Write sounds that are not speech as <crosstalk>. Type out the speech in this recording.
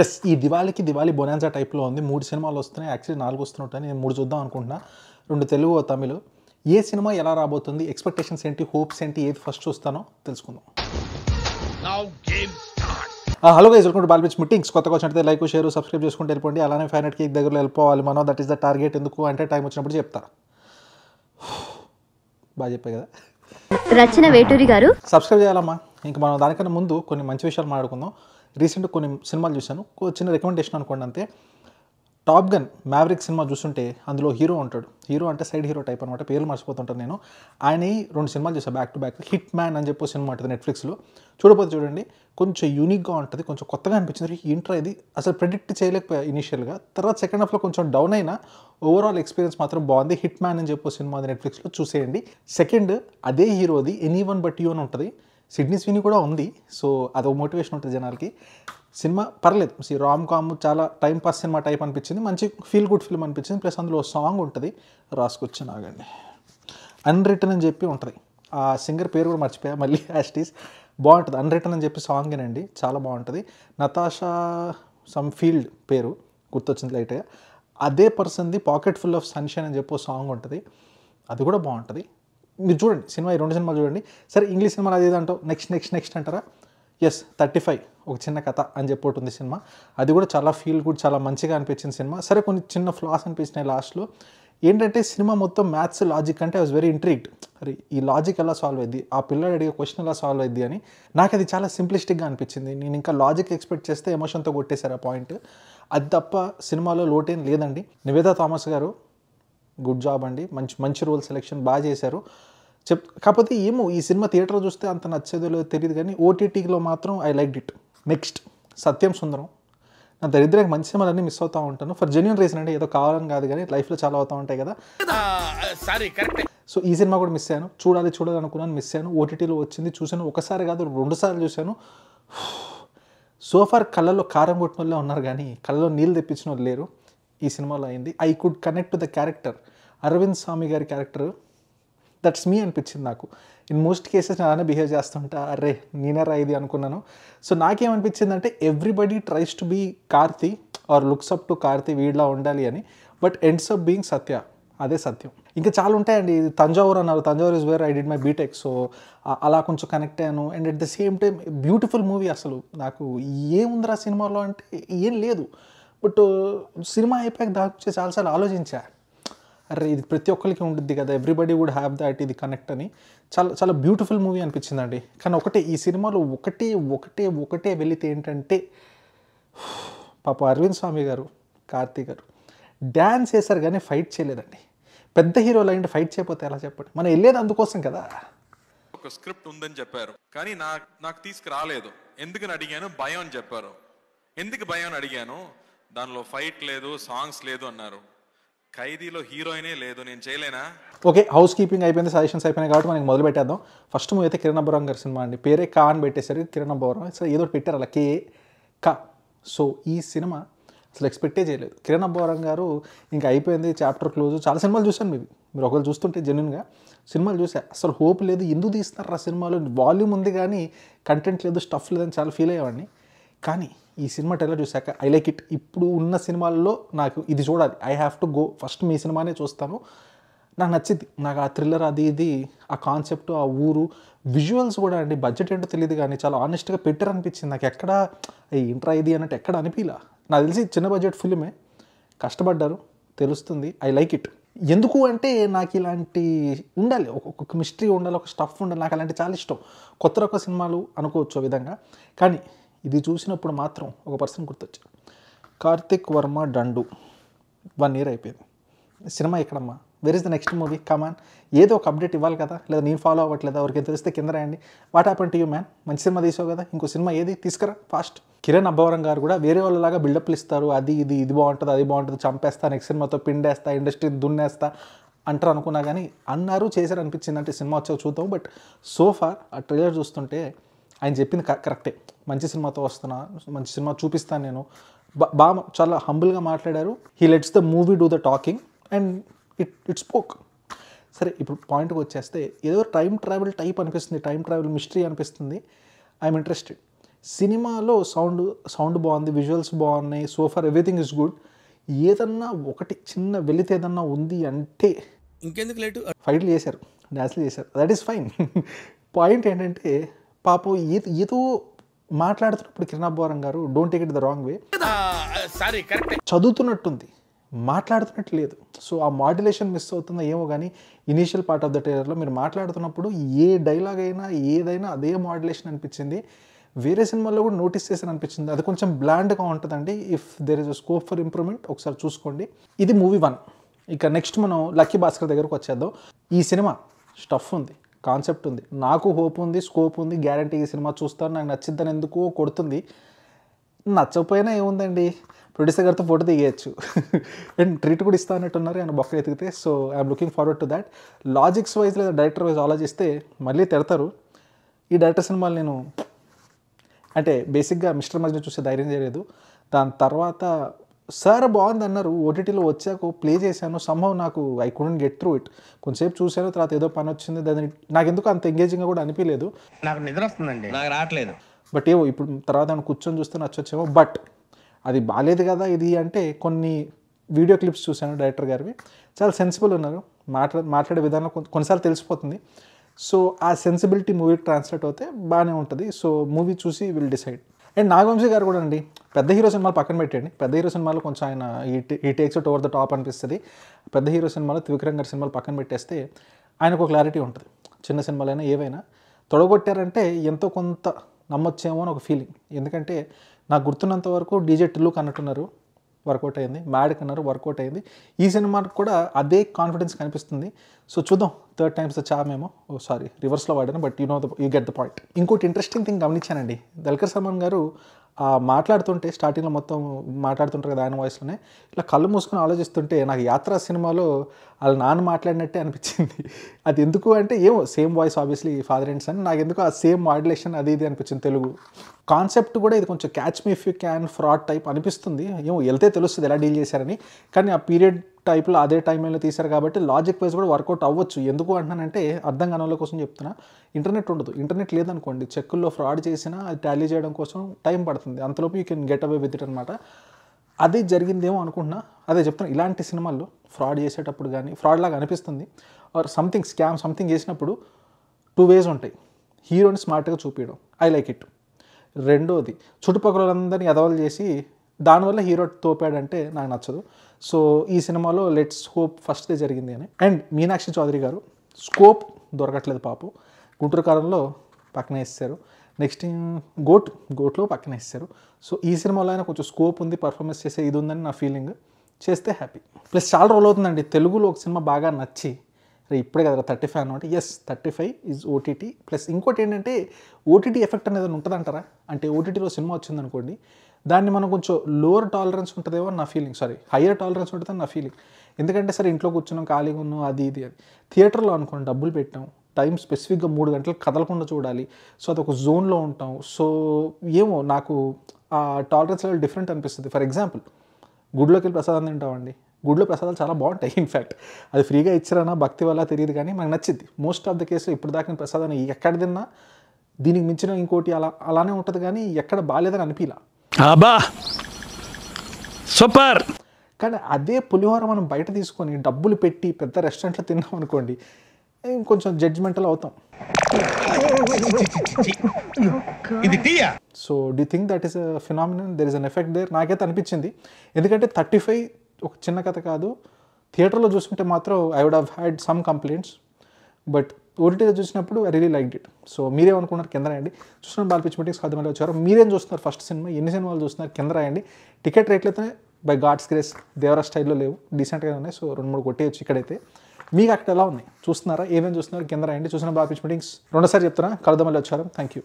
yes ఈ దివాళీకి Diwali bonanza టైప్లో ఉంది మూడు సినిమాలు వస్తున్నాయి యాక్చువల్లీ నాలుగు వస్తున్నట్టు నేను మూడు చూద్దాం అనుకుంటున్నా రెండు తెలుగు తమిళ్ ఏ సినిమా ఎలా రాబోతుంది ఎక్స్పెక్టేషన్స్ ఏంటి హోప్స్ ఏంటి ఏది ఫస్ట్ చూస్తానో తెలుసుకుందాం హలో గైజ్ వెల్కమ్ టు బాల్పిచ్ మీటింగ్స్ కొత్తగా వచ్చినట్లయితే లైక్ షేర్ సబ్స్క్రైబ్ చేసుకుంటే వెళ్ళిపోండి అలానే ఫైవ్ హండ్రెడ్ కేక్ దగ్గర వెళ్ళిపోవాలి మనం దట్ ఈస్ ద టార్గెట్ ఎందుకు అంటే టైం వచ్చినప్పుడు చెప్తా బాగా చెప్పే కదా రచన వేటూరి గారు సబ్స్క్రైబ్ చేయాలమ్మా ఇంకా మనం దానికన్నా ముందు కొన్ని మంచి విషయాలు మాట్లాడుకుందాం రీసెంట్ కొన్ని సినిమాలు చూశాను చిన్న రికమెండేషన్ అనుకోండి అంతే టాప్ గన్ మ్యావరిక్ సినిమా చూస్తుంటే అందులో హీరో ఉంటాడు హీరో అంటే సైడ్ హీరో టైప్ అనమాట పేర్లు మర్చిపోతుంటాను నేను ఆయన రెండు సినిమాలు చూసాను back to back hit man అని చెప్పి సినిమా ఉంటుంది నెట్ఫ్లిక్స్లో చూడపోతే చూడండి కొంచెం యూనిక్గా ఉంటుంది కొంచెం కొత్తగా అనిపించింది ఇంట్రా ఇది అసలు ప్రిడిక్ట్ చేయలేకపోయా ఇనిషియల్గా తర్వాత సెకండ్ హాఫ్లో కొంచెం డౌన్ అయినా ఓవరాల్ ఎక్స్పీరియన్స్ మాత్రం బాగుంది హిట్ మ్యాన్ అని చెప్పి సినిమా నెట్ఫ్లిక్స్లో చూసేయండి సెకండ్ అదే హీరోది ఎనీ వన్ బట్ యూ అని ఉంటుంది సిడ్నీ స్విని కూడా ఉంది సో అదో మోటివేషన్ ఉంటుంది జనాలకి సినిమా పర్లేదు సి రామ్ కామ్ చాలా టైం పాస్ సినిమా టైప్ అనిపించింది మంచి ఫీల్ గుడ్ ఫిల్మ్ అనిపించింది ప్లస్ అందులో సాంగ్ ఉంటుంది రాసుకొచ్చి నాగండి అన్ రిటర్న్ అని చెప్పి ఉంటుంది ఆ సింగర్ పేరు కూడా మర్చిపోయా మళ్ళీ యాస్టీస్ బాగుంటుంది అన్ రిటర్న్ అని చెప్పి సాంగ్ అండి చాలా బాగుంటుంది నతాషా సమ్ ఫీల్డ్ పేరు గుర్తొచ్చింది లైట్గా అదే పర్సన్ది పాకెట్ ఫుల్ ఆఫ్ సన్షైన్ అని చెప్పి సాంగ్ ఉంటుంది అది కూడా బాగుంటుంది మీరు చూడండి సినిమా ఈ రెండు సినిమాలు చూడండి సరే ఇంగ్లీష్ సినిమాలు అది ఏదంటో నెక్స్ట్ నెక్స్ట్ నెక్స్ట్ అంటారా ఎస్ థర్టీ ఫైవ్ ఒక చిన్న కథ అని చెప్పి ఉంది సినిమా అది కూడా చాలా ఫీల్ కూడా చాలా మంచిగా అనిపించింది సినిమా సరే కొన్ని చిన్న ఫ్లాస్ అనిపించినాయి లాస్ట్లో ఏంటంటే సినిమా మొత్తం మ్యాథ్స్ లాజిక్ అంటే ఐ వాజ్ వెరీ ఇంట్రీట్ అరే ఈ లాజిక్ ఎలా సాల్వ్ అయింది ఆ పిల్లలు అడిగే క్వశ్చన్ ఎలా సాల్వ్ అయింది అని నాకు అది చాలా సింప్లిస్టిక్గా అనిపించింది నేను ఇంకా లాజిక్ ఎక్స్పెక్ట్ చేస్తే ఎమోషన్తో కొట్టేశారు ఆ పాయింట్ అది తప్ప సినిమాలో లోటేం లేదండి నివేదా థామస్ గారు గుడ్ జాబ్ అండి మంచి మంచి రోల్ సెలెక్షన్ బాగా చేశారు చెప్ కాకపోతే ఏమో ఈ సినిమా థియేటర్ చూస్తే అంత నచ్చేదో లేదో తెలియదు కానీ ఓటీటీలో మాత్రం I like it next Sathyam Sundaram నా దరిద్రానికి మంచి సినిమాలన్నీ మిస్ అవుతూ ఉంటాను ఫర్ జెన్యున్ రీజన్ అండి ఏదో కావాలని కాదు కానీ లైఫ్లో చాలా అవుతూ ఉంటాయి కదా సారీ కరెక్ట్ సో ఈ సినిమా కూడా మిస్ అయ్యాను చూడాలి చూడాలి అనుకున్నాను మిస్ అయ్యాను ఓటీటీలో వచ్చింది చూశాను ఒకసారి కాదు రెండుసార్లు చూశాను సోఫార్ కళ్ళలో కారం కొట్టిన వాళ్ళే ఉన్నారు కానీ కళ్ళలో నీళ్ళు తెప్పించిన వాళ్ళు లేరు ఈ సినిమాలో అయింది I could connect to the character Arvind Swamy గారి క్యారెక్టర్ దట్స్ మీ అనిపించింది నాకు ఇన్ మోస్ట్ కేసెస్ నేను అలానే బిహేవ్ చేస్తుంటా అరే నేనరా ఇది అనుకున్నాను సో నాకేమనిపించింది అంటే everybody tries to be Karthi or looks up to Karthi వీడిలా ఉండాలి అని but ends up being Sathya అదే సత్యం ఇంకా చాలా ఉంటాయండి ఇది తంజావూర్ అన్నారు Thanjavur is where I did my BTech so అలా కొంచెం కనెక్ట్ అయ్యాను and at the same time beautiful movie అసలు నాకు ఏముందిరా సినిమాలో అంటే ఏం లేదు బట్ uh, సినిమా అయిపోయాక దాని చాలాసార్లు ఆలోచించా అరే ఇది ప్రతి ఒక్కరికి ఉంటుంది కదా ఎవ్రీబడి వుడ్ హ్యావ్ దాట్ ఇది కనెక్ట్ అని చాలా చాలా బ్యూటిఫుల్ మూవీ అనిపించిందండి కానీ ఒకటే ఈ సినిమాలో ఒకటే ఒకటే ఒకటే వెళితే ఏంటంటే పాప అరవింద్ స్వామి గారు కార్తీ గారు డ్యాన్స్ వేశారు కానీ ఫైట్ చేయలేదండి పెద్ద హీరోలు అయింటే ఫైట్ చేయకపోతే ఎలా చెప్పండి మనం వెళ్ళేది అందుకోసం కదా ఒక స్క్రిప్ట్ ఉందని చెప్పారు కానీ నాకు నాకు తీసుకురాలేదు ఎందుకని అడిగాను భయం అని చెప్పారు ఎందుకు భయం అని అడిగాను దానిలో ఫైట్ లేదు సాంగ్స్ లేదు అన్నారు ఖైదీలో హీరోయినే లేదు నేను చేయలేనా ఓకే హౌస్ కీపింగ్ అయిపోయింది సజెషన్స్ అయిపోయినాయి కాబట్టి మనకి మొదలు పెట్టేద్దాం ఫస్ట్ మూవీ అయితే కిరణ్ అబ్బోరం గారి సినిమా అండి పేరే కా అని పెట్టేసరికి కిరణ్ అబ్బోరం ఏదో పెట్టారు అలా కే కా సో ఈ సినిమా అసలు ఎక్స్పెక్టే చేయలేదు కిరణ్ గారు ఇంకా అయిపోయింది చాప్టర్ క్లోజ్ చాలా సినిమాలు చూశాను మీరు మీరు ఒకరు చూస్తుంటే జెన్యున్గా సినిమాలు చూసే అసలు హోప్ లేదు ఎందుకు తీస్తున్నారు ఆ సినిమాలో వాల్యూమ్ ఉంది కానీ కంటెంట్ లేదు స్టఫ్ లేదని చాలా ఫీల్ అయ్యేవాడిని కానీ ఈ సినిమా ట్రైలర్ చూశాక ఐ లైక్ ఇట్ ఇప్పుడు ఉన్న సినిమాల్లో నాకు ఇది చూడాలి I have to go first మీ సినిమానే చూస్తాను నాకు నచ్చింది నాకు ఆ థ్రిల్లర్ అది ఇది ఆ కాన్సెప్ట్ ఆ ఊరు విజువల్స్ కూడా అండి బడ్జెట్ ఏంటో తెలియదు కానీ చాలా ఆనెస్ట్గా పెట్టారు అనిపించింది నాకు ఎక్కడ ఇంట్రా ఇది అన్నట్టు ఎక్కడ అనిపించలా నాకు తెలిసి చిన్న బడ్జెట్ ఫిలిమే కష్టపడ్డారు తెలుస్తుంది ఐ లైక్ ఇట్ ఎందుకు అంటే నాకు ఇలాంటి ఉండాలి ఒక్కొక్క మిస్టరీ ఉండాలి ఒక స్టఫ్ ఉండాలి నాకు అలాంటి చాలా ఇష్టం కొత్త రకం సినిమాలు అనుకోవచ్చు విధంగా కానీ ఇది చూసినప్పుడు మాత్రం ఒక పర్సన్ గుర్తొచ్చారు కార్తిక్ వర్మ డండు వన్ ఇయర్ అయిపోయింది సినిమా ఎక్కడమ్మా where is the next movie come on ఏదో ఒక అప్డేట్ ఇవ్వాలి కదా లేదా నేను ఫాలో అవ్వట్లేదు ఎవరికి తెలిస్తే కింద రాయండి what happen to you man మంచి సినిమా తీసావు కదా ఇంకో సినిమా ఏది తీసుకురా ఫాస్ట్ కిరణ్ అబ్బవరం గారు కూడా వేరే వాళ్ళలాగా బిల్డప్లు ఇస్తారు అది ఇది ఇది బాగుంటుంది అది బాగుంటుంది చంపేస్తా నెక్స్ట్ సినిమాతో పిండేస్తా ఇండస్ట్రీ దున్నేస్తా అంటారు అనుకున్నా కానీ అన్నారు చేశారు అనిపించింది అంటే సినిమా వచ్చాక చూద్దాం బట్ సో ఫార్ ఆ ట్రైలర్ చూస్తుంటే ఆయన చెప్పింది కరెక్టే మంచి సినిమాతో వస్తున్నా మంచి సినిమా చూపిస్తాను నేను బా చాలా హంబుల్గా మాట్లాడారు he lets the movie do the talking and it it spoke సరే ఇప్పుడు పాయింట్కి వచ్చేస్తే ఏదో టైం ట్రావెల్ టైప్ అనిపిస్తుంది టైం ట్రావెల్ మిస్టరీ అనిపిస్తుంది ఐఎమ్ ఇంట్రెస్టెడ్ సినిమాలో సౌండ్ సౌండ్ బాగుంది విజువల్స్ బాగున్నాయి so far everything is good ఏదన్నా ఒకటి చిన్న వెళితే ఏదన్నా ఉంది అంటే ఇంకెందుకు లేటు ఫైట్లు చేశారు డ్యాన్స్లు చేశారు దట్ ఈస్ ఫైన్ పాయింట్ ఏంటంటే పాపం ఏదో ఈతో మాట్లాడుతున్నప్పుడు కిరణాభారం గారు don't take it the wrong way sorry correct చదువుతున్నట్టుంది మాట్లాడుతున్నట్టు లేదు సో ఆ మాడ్యులేషన్ మిస్ అవుతుందో ఏమో కానీ ఇనీషియల్ పార్ట్ ఆఫ్ ద ట్రైలర్లో మీరు మాట్లాడుతున్నప్పుడు ఏ డైలాగ్ అయినా ఏదైనా అదే మాడ్యులేషన్ అనిపించింది వేరే సినిమాల్లో కూడా నోటీస్ చేశాను అనిపించింది అది కొంచెం బ్లాండ్గా ఉంటుందండి if there is a scope for improvement ఒకసారి చూసుకోండి ఇది మూవీ వన్ ఇక నెక్స్ట్ మనం లక్కీ భాస్కర్ దగ్గరకు వచ్చేద్దాం ఈ సినిమా స్టఫ్ ఉంది కాన్సెప్ట్ ఉంది నాకు హోప్ ఉంది స్కోప్ ఉంది గ్యారంటీ ఈ సినిమా చూస్తాను నాకు నచ్చిద్దని ఎందుకు కొడుతుంది నచ్చకపోయినా ఏముందండి ప్రొడ్యూసర్ గారితో ఫోటో దిగేయచ్చు <laughs> అండ్ ట్రీట్ కూడా ఇస్తా అన్నట్టున్నారు ఆయన బొక్క ఎతికితే so I'm looking forward to that logics wise లేదా డైరెక్టర్ వైజ్ ఆలోచిస్తే మళ్ళీ తిడతారు ఈ డైరెక్టర్ సినిమాలు నేను అంటే బేసిక్గా మిస్టర్ మజ్ని చూసే ధైర్యం చేయలేదు దాని తర్వాత సార్ బాగుంది అన్నారు ఓటీటీలో వచ్చాక ప్లే చేశాను సంభవం నాకు I couldn't get through it కొంచెంసేపు చూశాను తర్వాత ఏదో పని వచ్చింది దాని నాకు ఎందుకు అంత ఎంగేజింగ్గా కూడా అనిపించలేదు నాకు నిద్ర వస్తుందండి నాకు రావట్లేదు బట్ ఏవో ఇప్పుడు తర్వాత కూర్చొని చూస్తే నచ్చొచ్చేమో బట్ అది బాగాలేదు కదా ఇది అంటే కొన్ని వీడియో క్లిప్స్ చూశాను డైరెక్టర్ గారివి చాలా సెన్సిబుల్ ఉన్నారు మాట్లా మాట్లాడే విధానం కొన్నిసార్లు తెలిసిపోతుంది సో ఆ సెన్సిబిలిటీ మూవీకి ట్రాన్స్లేట్ అవుతే బాగానే ఉంటుంది సో మూవీ చూసి విల్ డిసైడ్ అండ్ నాగవంశీ గారు కూడా అండి పెద్ద హీరో సినిమాలు పక్కన పెట్టండి పెద్ద హీరో సినిమాలు కొంచెం ఆయన ఈ takes it over the top అనిపిస్తుంది పెద్ద హీరో సినిమాలు త్రివిక్రమ్ గారి సినిమాలు పక్కన పెట్టేస్తే ఆయనకు క్లారిటీ ఉంటుంది చిన్న సినిమాలైనా ఏవైనా తొడగొట్టారంటే ఎంతో కొంత నమ్మొచ్చేమో అని ఒక ఫీలింగ్ ఎందుకంటే నాకు గుర్తున్నంత వరకు డీజే టిల్లు కన్నట్టున్నారు వర్కౌట్ అయింది మ్యాడ్ కన్నారు వర్కౌట్ అయింది ఈ సినిమాకి కూడా అదే కాన్ఫిడెన్స్ కనిపిస్తుంది సో చూద్దాం third times the charm oh sorry రివర్స్లో వాడాను but you know the you get the point ఇంకోటి ఇంట్రెస్టింగ్ థింగ్ గమనించానండి దల్కర్ సల్మాన్ గారు మాట్లాడుతుంటే స్టార్టింగ్లో మొత్తం మాట్లాడుతుంటారు కదా ఆయన వాయిస్లోనే ఇలా కళ్ళు మూసుకొని ఆలోచిస్తుంటే నాకు యాత్ర సినిమాలో వాళ్ళు నాన్న మాట్లాడినట్టే అనిపించింది అది ఎందుకు అంటే ఏమో same voice obviously father and son నాకు ఎందుకు ఆ సేమ్ మాడ్యులేషన్ అది ఇది అనిపించింది తెలుగు కాన్సెప్ట్ కూడా ఇది కొంచెం catch me if you can fraud type అనిపిస్తుంది ఏమో వెళ్తే తెలుస్తుంది ఎలా డీల్ చేశారని కానీ ఆ పీరియడ్ టైప్లో అదే టైంలో తీశారు కాబట్టి లాజిక్ వైజ్ కూడా వర్కౌట్ అవ్వచ్చు ఎందుకు అంటున్నానంటే అర్థం కాని కోసం చెప్తున్నా ఇంటర్నెట్ ఉండదు ఇంటర్నెట్ లేదనుకోండి చెక్కుల్లో ఫ్రాడ్ చేసినా అది టాలీ చేయడం కోసం టైం పడుతుంది అంతలోపు you can get away with it అనమాట అది జరిగిందేమో అనుకుంటున్నా అదే చెప్తున్నా ఇలాంటి సినిమాల్లో ఫ్రాడ్ చేసేటప్పుడు కానీ ఫ్రాడ్ లాగా అనిపిస్తుంది ఆర్ సంథింగ్ స్కామ్ సంథింగ్ చేసినప్పుడు టూ వేస్ ఉంటాయి హీరోని స్మార్ట్గా చూపించడం ఐ లైక్ ఇట్ రెండోది చుట్టుపక్కల వాళ్ళందరినీ ఎదవలు చేసి దానివల్ల హీరో తోపాడంటే నాకు నచ్చదు సో ఈ సినిమాలో లెట్స్ హోప్ ఫస్ట్దే జరిగింది అని అండ్ మీనాక్షి చౌదరి గారు స్కోప్ దొరకట్లేదు పాపం గుంటూరు కాలంలో పక్కన వేస్తారు నెక్స్ట్ గోట్ గోట్లో పక్కన ఇస్తారు సో ఈ సినిమాలో అయినా కొంచెం స్కోప్ ఉంది పర్ఫార్మెన్స్ చేసే ఇది ఉందని నా ఫీలింగ్ చేస్తే హ్యాపీ ప్లస్ చాలా రోజులు అవుతుందండి తెలుగులో ఒక సినిమా బాగా నచ్చి రే ఇప్పుడే కదా థర్టీ ఫైవ్ అనమాట yes thirty five is OTT plus ఇంకోటి ఏంటంటే ఓటీటీ ఎఫెక్ట్ అనేది ఉంటుందంటారా అంటే ఓటీటీలో సినిమా వచ్చిందనుకోండి దాన్ని మనం కొంచెం లోవర్ టాలరెన్స్ ఉంటుందేమో నా ఫీలింగ్ సారీ హయ్యర్ టాలరెన్స్ ఉంటుందని నా ఫీలింగ్ ఎందుకంటే సరే ఇంట్లో కూర్చున్నాం ఖాళీగా ఉన్నాం అది ఇది అని థియేటర్లో అనుకోండి డబ్బులు పెట్టాం టైం స్పెసిఫిక్గా మూడు గంటలు కదలకుండా చూడాలి సో అదొక జోన్లో ఉంటాం సో ఏమో నాకు ఆ టాలరెన్స్ లెవెల్ డిఫరెంట్ అనిపిస్తుంది ఫర్ ఎగ్జాంపుల్ గుడిలోకి వెళ్ళి ప్రసాదం తింటామండి గుడిలో ప్రసాదాలు చాలా బాగుంటాయి ఇన్ఫ్యాక్ట్ అది ఫ్రీగా ఇచ్చారన్నా భక్తి వల్ల తెలియదు కానీ మనకు నచ్చింది మోస్ట్ ఆఫ్ ద కేసులో ఇప్పుడు దాకా నేను ప్రసాదాన్ని ఎక్కడ తిన్నా దీనికి మించిన ఇంకోటి అలా అలానే ఉంటుంది కానీ ఎక్కడ బాగాలేదని అనిపిలా సూపర్ కానీ అదే పులిహోర మనం బయట తీసుకొని డబ్బులు పెట్టి పెద్ద రెస్టారెంట్లో తిన్నాం అనుకోండి కొంచెం జడ్జ్మెంటల్ అవుతాం so the think that is phenomenon there is an effect there నాకైతే అనిపించింది ఎందుకంటే థర్టీ ఫైవ్ ఒక చిన్న కథ కాదు థియేటర్లో చూసుకుంటే మాత్రం I would have had some complaints but ఓటీటీలో చూసినప్పుడు I really like it so మీరేమనుకున్నారు కింద రాయండి చూసిన బాల్ పిచ్చి మీటింగ్స్ కథ మళ్ళీ వచ్చారు మీరేం చూస్తున్నారు ఫస్ట్ సినిమా ఎన్ని సినిమాలు చూస్తున్నారు కింద రాయండి టికెట్ రేట్లు అయితే బై గాడ్స్ గ్రేస్ దేవరా స్టైల్లో లేవు డీసెంట్గా ఉన్నాయి సో రెండు మూడు కొట్టేయచ్చు ఇక్కడైతే మీకు అక్కడ ఎలా ఉన్నాయి చూస్తున్నారా ఏమేమి చూస్తున్నారు కింద రాయండి చూసిన బాగా మీటింగ్స్ రెండోసారి చెప్తున్నా కలుద్దాం వచ్చారు థ్యాంక్ యూ